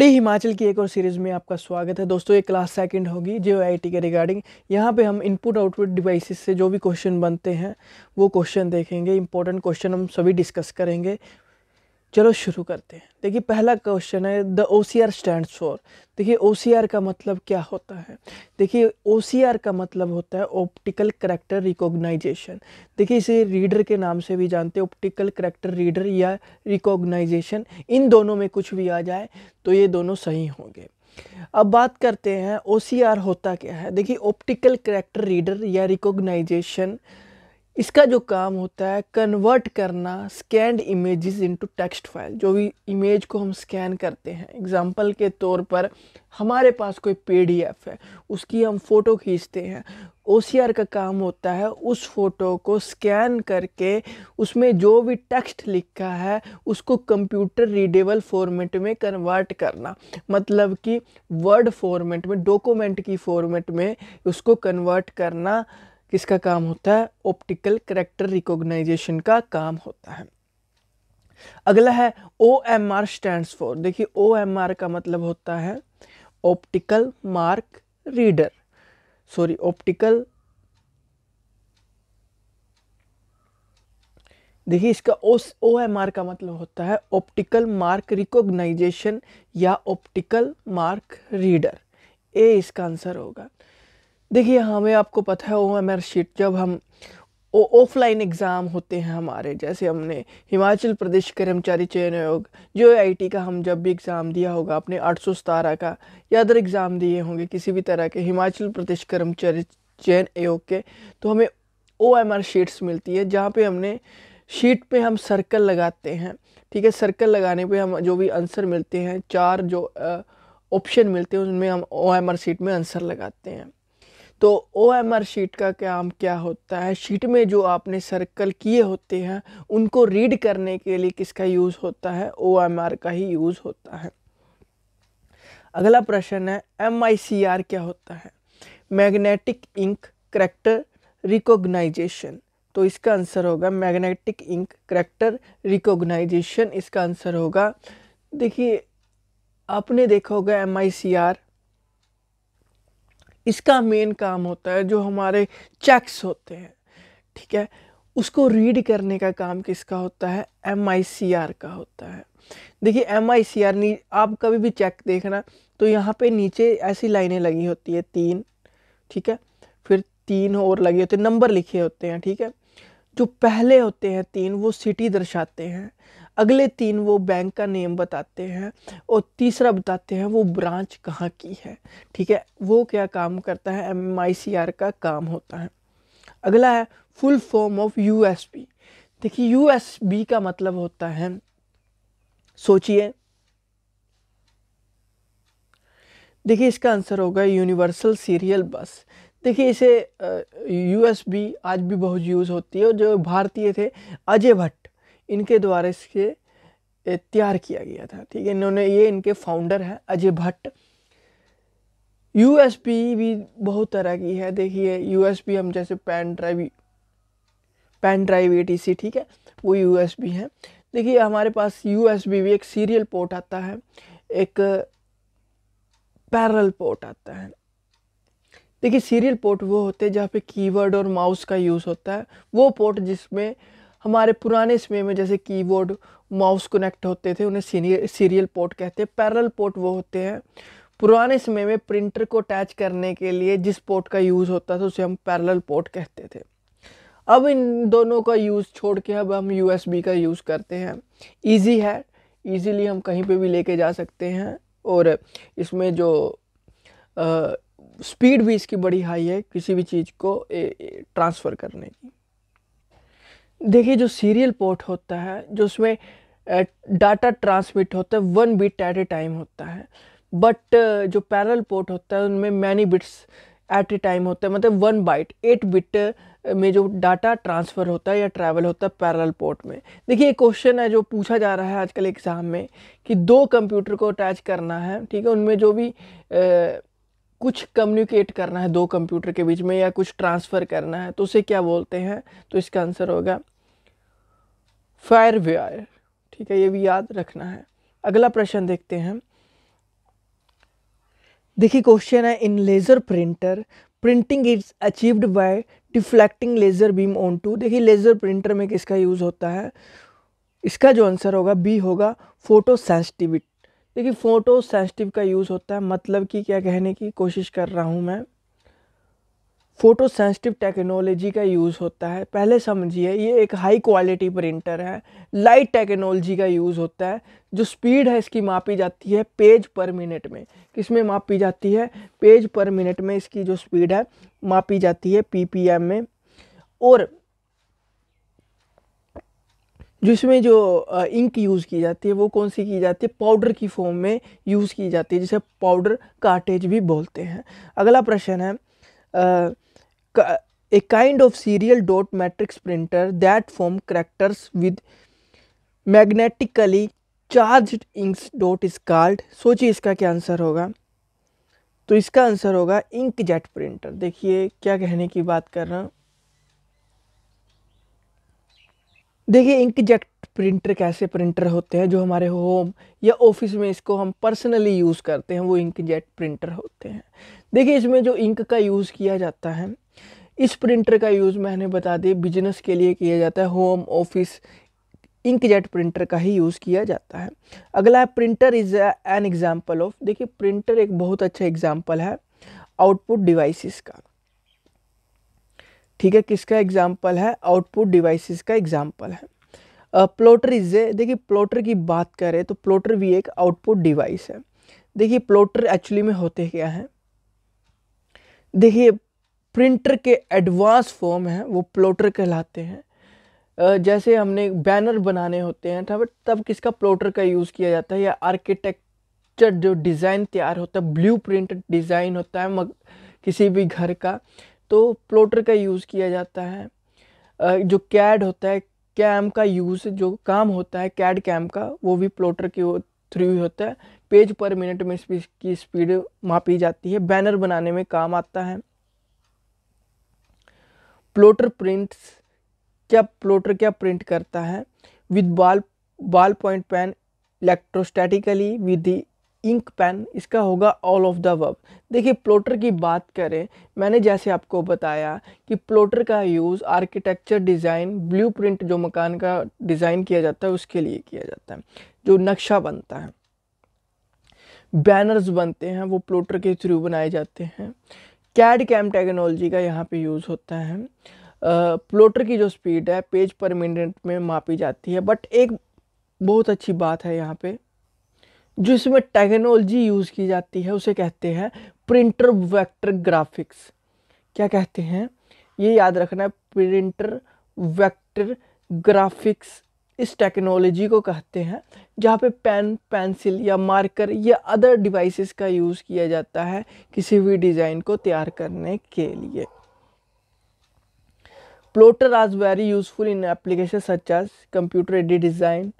D Himachal की एक और सीरीज़ में आपका स्वागत है दोस्तों ये क्लास सेकंड होगी जे आई के रिगार्डिंग यहाँ पे हम इनपुट आउटपुट डिवाइसेस से जो भी क्वेश्चन बनते हैं वो क्वेश्चन देखेंगे इंपॉर्टेंट क्वेश्चन हम सभी डिस्कस करेंगे चलो शुरू करते हैं देखिए पहला क्वेश्चन है the O C R stand for देखिए ओ सी आर का मतलब क्या होता है देखिए ओ सी आर का मतलब होता है ऑप्टिकल करेक्टर रिकॉग्नाइजेशन देखिए इसे रीडर के नाम से भी जानते हैं ऑप्टिकल करेक्टर रीडर या रिकॉग्नाइजेशन इन दोनों में कुछ भी आ जाए तो ये दोनों सही होंगे अब बात करते हैं ओ सी आर होता क्या है देखिए ऑप्टिकल करेक्टर रीडर या रिकॉग्नाइजेशन इसका जो काम होता है कन्वर्ट करना scanned images into text file जो भी इमेज को हम स्कैन करते हैं एग्जांपल के तौर पर हमारे पास कोई पीडीएफ है उसकी हम फ़ोटो खींचते हैं ओ का काम होता है उस फ़ोटो को स्कैन करके उसमें जो भी टेक्स्ट लिखा है उसको कंप्यूटर रीडेबल फॉर्मेट में कन्वर्ट करना मतलब कि वर्ड फॉर्मेट में डॉक्यूमेंट की फॉर्मेट में उसको कन्वर्ट करना किसका काम होता है ऑप्टिकल करेक्टर रिकॉग्नाइजेशन का काम होता है अगला है O M R stand for देखिए ओ एम आर का मतलब होता है optical mark reader sorry optical देखिए इसका ओ एम आर का मतलब होता है ऑप्टिकल मार्क रिकॉग्नाइजेशन या ऑप्टिकल मार्क रीडर ए इसका आंसर होगा देखिए हमें आपको पता है ओ एम आर शीट जब हम ऑफलाइन एग्ज़ाम होते हैं हमारे जैसे हमने हिमाचल प्रदेश कर्मचारी चयन आयोग जो आईटी का हम जब भी एग्ज़ाम दिया होगा अपने आठ सौ सतारह का या अदर एग्ज़ाम दिए होंगे किसी भी तरह के हिमाचल प्रदेश कर्मचारी चयन आयोग के तो हमें ओ एम आर शीट्स मिलती है जहाँ पे हमने शीट पे हम सर्कल लगाते हैं ठीक है सर्कल लगाने पे हम जो भी आंसर मिलते हैं चार जो ऑप्शन मिलते हैं उनमें हम ओ एम आर शीट में आंसर लगाते हैं तो ओ एम आर शीट का काम क्या होता है शीट में जो आपने सर्कल किए होते हैं उनको रीड करने के लिए किसका यूज़ होता है ओ एम आर का ही यूज़ होता है अगला प्रश्न है एम आई सी आर क्या होता है मैग्नेटिक इंक करेक्टर रिकोगनाइजेशन तो इसका आंसर होगा मैग्नेटिक इंक करेक्टर रिकोगनाइजेशन इसका आंसर होगा देखिए आपने देखा होगा एम आई सी आर इसका मेन काम होता है जो हमारे चेक्स होते हैं ठीक है उसको रीड करने का काम किसका होता है एम का होता है देखिए एम आई आप कभी भी चेक देखना तो यहाँ पे नीचे ऐसी लाइनें लगी होती है तीन ठीक है फिर तीन और लगे होते नंबर लिखे होते हैं ठीक है जो पहले होते हैं तीन वो सिटी दर्शाते हैं अगले तीन वो बैंक का नेम बताते हैं और तीसरा बताते हैं वो ब्रांच कहाँ की है ठीक है वो क्या काम करता है एम का काम होता है अगला है फुल फॉर्म ऑफ यू देखिए यू का मतलब होता है सोचिए देखिए इसका आंसर होगा यूनिवर्सल सीरियल बस देखिए इसे यूएसबी आज भी बहुत यूज़ होती है और जो भारतीय थे अजय भट्ट इनके द्वारा इसके तैयार किया गया था ठीक है इन्होंने ये इनके फाउंडर हैं अजय भट्ट यू भी बहुत तरह की है देखिए यू हम जैसे pen drive pen drive A ठीक है वो यू एस है देखिए हमारे पास यू भी एक सीरियल पोर्ट आता है एक पैरल पोर्ट आता है देखिए सीरियल पोर्ट वो होते हैं जहाँ पे कीवर्ड और माउस का यूज़ होता है वो पोर्ट जिसमें हमारे पुराने समय में जैसे कीबोर्ड माउस कनेक्ट होते थे उन्हें सीरियल पोर्ट कहते हैं पैरल पोर्ट वो होते हैं पुराने समय में प्रिंटर को अटैच करने के लिए जिस पोर्ट का यूज़ होता था उसे हम पैरल पोर्ट कहते थे अब इन दोनों का यूज़ छोड़ के अब हम यू का यूज़ करते हैं ईजी है ईजीली हम कहीं पर भी लेके जा सकते हैं और इसमें जो स्पीड भी इसकी बड़ी हाई है किसी भी चीज़ को ट्रांसफ़र करने की देखिए जो सीरियल पोर्ट होता है जो उसमें डाटा ट्रांसमिट होता है one bit at a time होता है बट जो पैरल पोर्ट होता है उनमें many bits at a time होता है मतलब वन बाइट एट बिट में जो डाटा ट्रांसफ़र होता है या ट्रैवल होता है पैरल पोर्ट में देखिए एक क्वेश्चन है जो पूछा जा रहा है आजकल एग्ज़ाम में कि दो कंप्यूटर को अटैच करना है ठीक है उनमें जो भी ए, कुछ कम्युनिकेट करना है दो कंप्यूटर के बीच में या कुछ ट्रांसफ़र करना है तो उसे क्या बोलते हैं तो इसका आंसर होगा फायर वेयर ठीक है ये भी याद रखना है अगला प्रश्न देखते हैं देखिए क्वेश्चन है in laser printer printing is achieved by deflecting laser beam on to देखिए लेज़र प्रिंटर में किसका यूज़ होता है इसका जो आंसर होगा बी होगा फोटो सेंसिटिविटी देखिए फोटो सेंसिटिव का यूज़ होता है मतलब कि क्या कहने की कोशिश कर रहा हूँ मैं फ़ोटो सेंसिटिव टेक्नोलॉजी का यूज़ होता है पहले समझिए ये एक हाई क्वालिटी प्रिंटर है लाइट टेक्नोलॉजी का यूज़ होता है जो स्पीड है इसकी मापी जाती है पेज पर मिनट में किस में मापी जाती है पेज पर मिनट में इसकी जो स्पीड है मापी जाती है पीपीएम में और जिसमें जो इंक यूज़ की जाती है वो कौन सी की जाती है पाउडर की फॉर्म में यूज़ की जाती है जिसे पाउडर कार्टेज भी बोलते हैं अगला प्रश्न है a kind of serial dot matrix printer that form characters with magnetically charge inks dot is card सोचिए इसका क्या आंसर होगा तो इसका आंसर होगा इंक जेट प्रिंटर देखिए क्या कहने की बात कर रहा हूँ देखिए इंक जेट प्रिंटर कैसे प्रिंटर होते हैं जो हमारे होम या ऑफिस में इसको हम पर्सनली यूज़ करते हैं वो इंक जेट प्रिंटर होते हैं देखिए इसमें जो इंक का यूज़ किया जाता है इस प्रिंटर का यूज़ मैंने बता दिया बिजनेस के लिए किया जाता है होम ऑफिस इंकजेट प्रिंटर का ही यूज़ किया जाता है अगला है printer is an example of देखिए प्रिंटर एक बहुत अच्छा एग्जाम्पल है आउटपुट डिवाइसेस का ठीक है किसका एग्जाम्पल है आउटपुट डिवाइसेस का एग्जाम्पल है प्लोटर इज ए देखिए प्लोटर की बात करें तो प्लोटर भी एक आउटपुट डिवाइस है देखिए प्लोटर एक्चुअली में होते क्या हैं देखिए प्रिंटर के एडवांस फॉर्म हैं वो प्लोटर कहलाते हैं जैसे हमने बैनर बनाने होते हैं तब तब किसका प्लोटर का यूज़ किया जाता है या आर्किटेक्चर जो डिज़ाइन तैयार होता है ब्लू प्रिंट डिज़ाइन होता है मग किसी भी घर का तो प्लोटर का यूज़ किया जाता है जो कैड होता है कैम का यूज़ जो काम होता है कैड कैम का वो भी प्लोटर के थ्रू ही होता है पेज पर मिनट में इसकी स्पीड मापी जाती है बैनर बनाने में काम आता है प्लोटर प्रिंट्स क्या प्लोटर क्या प्रिंट करता है with ball ball point pen electrostatically with ink pen इसका होगा ऑल ऑफ द वब देखिए प्लोटर की बात करें मैंने जैसे आपको बताया कि प्लोटर का use architecture design blueprint जो मकान का डिज़ाइन किया जाता है उसके लिए किया जाता है जो नक्शा बनता है बैनर्स बनते हैं वो प्लोटर के थ्रू बनाए जाते हैं कैड कैम टेक्नोलॉजी का यहाँ पे यूज़ होता है प्लोटर की जो स्पीड है पेज पर मिनट में मापी जाती है बट एक बहुत अच्छी बात है यहाँ पे जो इसमें टेक्नोलॉजी यूज़ की जाती है उसे कहते हैं प्रिंटर वेक्टर ग्राफिक्स क्या कहते हैं ये याद रखना है प्रिंटर वेक्टर ग्राफिक्स इस टेक्नोलॉजी को कहते हैं जहाँ पे पेन पेंसिल या मार्कर या अदर डिवाइसेस का यूज़ किया जाता है किसी भी डिज़ाइन को तैयार करने के लिए प्लोटर आज very useful in application such as computer aided design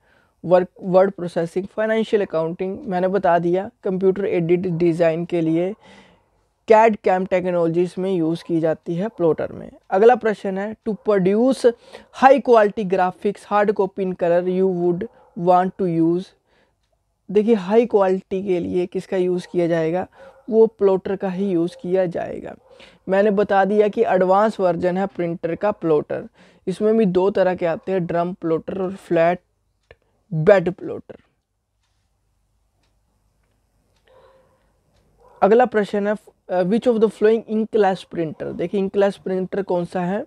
work word processing financial accounting मैंने बता दिया कंप्यूटर एडिट डिज़ाइन के लिए कैड कैम टेक्नोलॉजीज में यूज़ की जाती है प्लोटर में अगला प्रश्न है to produce high quality graphics hard copy in colour you would want to use देखिए हाई क्वालिटी के लिए किसका यूज़ किया जाएगा वो प्लोटर का ही यूज़ किया जाएगा मैंने बता दिया कि एडवांस वर्जन है प्रिंटर का प्लोटर इसमें भी दो तरह के आते हैं ड्रम प्लोटर और फ्लैट बेड प्लोटर अगला प्रश्न है which of the following inkless printer देखिए इंकलैश प्रिंटर कौन सा है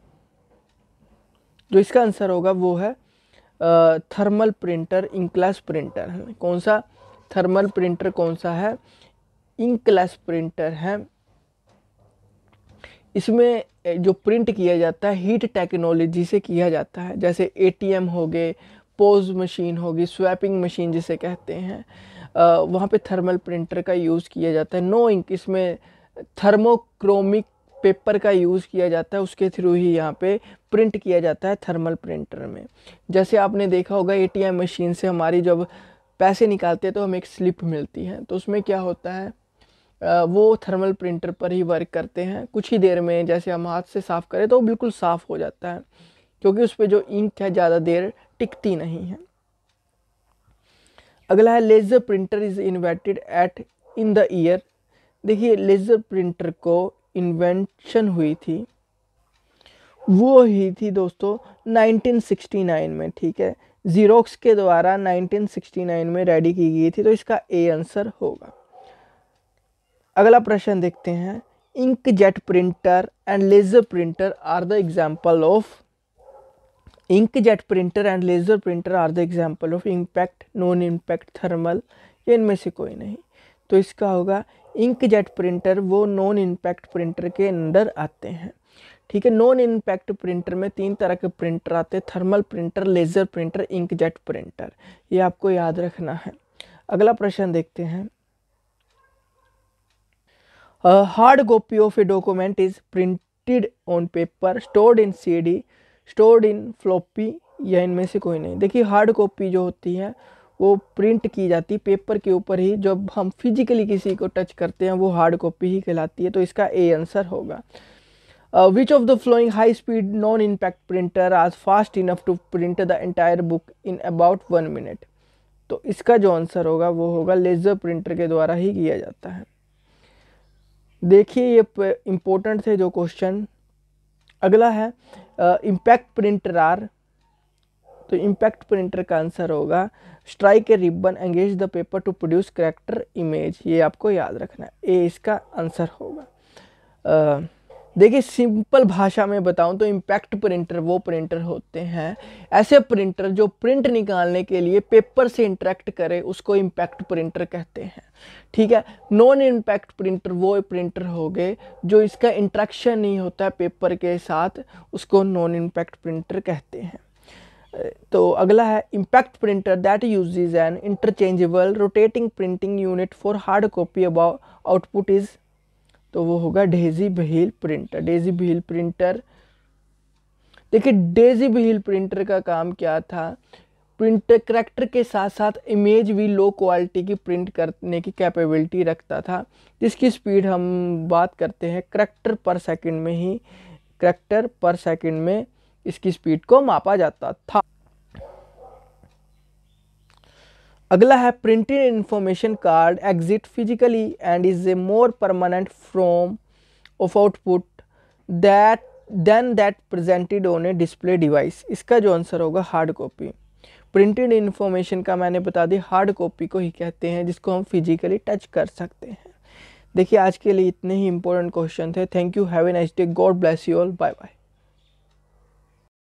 जो इसका आंसर होगा वो है थर्मल प्रिंटर इंकलैश प्रिंटर है कौन सा थर्मल प्रिंटर कौन सा है इंकलैश प्रिंटर है इसमें uh, जो प्रिंट किया जाता है हीट टेक्नोलॉजी से किया जाता है जैसे एटीएम हो गए पोज मशीन होगी स्वैपिंग मशीन जिसे कहते हैं uh, वहाँ पे थर्मल प्रिंटर का यूज़ किया जाता है नो इंक इसमें थर्मोक्रोमिक पेपर का यूज़ किया जाता है उसके थ्रू ही यहाँ पे प्रिंट किया जाता है थर्मल प्रिंटर में जैसे आपने देखा होगा एटीएम मशीन से हमारी जब पैसे निकालते हैं तो हमें एक स्लिप मिलती है तो उसमें क्या होता है वो थर्मल प्रिंटर पर ही वर्क करते हैं कुछ ही देर में जैसे हम हाथ से साफ़ करें तो बिल्कुल साफ़ हो जाता है क्योंकि उस पर जो इंक है ज़्यादा देर टिकती नहीं है अगला है laser printer is invented at in the year देखिए लेज़र प्रिंटर को इन्वेंशन हुई थी वो ही थी दोस्तों 1969 में ठीक है जीरोक्स के द्वारा 1969 में रेडी की गई थी तो इसका ए आंसर होगा अगला प्रश्न देखते हैं ink jet printer and laser printer are the example of ink jet printer and laser printer are the example of impact non impact thermal इनमें से कोई नहीं तो इसका होगा इंकजेट प्रिंटर वो नॉन इम्पैक्ट प्रिंटर के अंदर आते हैं ठीक है नॉन इंपैक्ट प्रिंटर में तीन तरह के प्रिंटर आते हैं thermal printer laser printer inkjet printer ये आपको याद रखना है अगला प्रश्न देखते हैं hard copy of a document is printed on paper stored in CD stored in floppy या इनमें से कोई नहीं देखिए हार्ड कॉपी जो होती है वो प्रिंट की जाती है पेपर के ऊपर ही जब हम फिजिकली किसी को टच करते हैं वो हार्ड कॉपी ही कहलाती है तो इसका ए आंसर होगा which of the following high speed non impact printer are fast enough to print the entire book in about one minute तो इसका जो आंसर होगा वो होगा लेज़र प्रिंटर के द्वारा ही किया जाता है देखिए ये इम्पोर्टेंट थे जो क्वेश्चन अगला है इम्पैक्ट प्रिंटर आर तो इम्पैक्ट प्रिंटर का आंसर होगा strike a ribbon engage the paper to produce character image ये आपको याद रखना है ए इसका आंसर होगा देखिए सिंपल भाषा में बताऊं तो इम्पैक्ट प्रिंटर वो प्रिंटर होते हैं ऐसे प्रिंटर जो प्रिंट निकालने के लिए पेपर से इंटरेक्ट करे उसको इम्पैक्ट प्रिंटर कहते हैं ठीक है नॉन इम्पैक्ट प्रिंटर वो प्रिंटर हो गए जो इसका इंट्रैक्शन नहीं होता है पेपर के साथ उसको नॉन इम्पैक्ट प्रिंटर कहते हैं तो अगला है impact printer that uses an interchangeable rotating printing unit for hard copy अब आउटपुट इज तो वो होगा daisy wheel printer daisy wheel printer देखिए डेजी भील प्रिंटर का काम क्या था प्रिंटर करेक्टर के साथ साथ इमेज भी लो क्वालिटी की प्रिंट करने की कैपेबिलिटी रखता था जिसकी स्पीड हम बात करते हैं करेक्टर पर सेकंड में ही करेक्टर पर सेकंड में इसकी स्पीड को मापा जाता था अगला है प्रिंटेड इंफॉर्मेशन कार्ड exist physically and is a more permanent form of output that than that presented on a display device इसका जो आंसर होगा हार्ड कॉपी प्रिंटेड इन्फॉर्मेशन का मैंने बता दी हार्ड कॉपी को ही कहते हैं जिसको हम फिजिकली टच कर सकते हैं देखिए आज के लिए इतने ही इंपॉर्टेंट क्वेश्चन थे thank you have a nice day God bless you all bye bye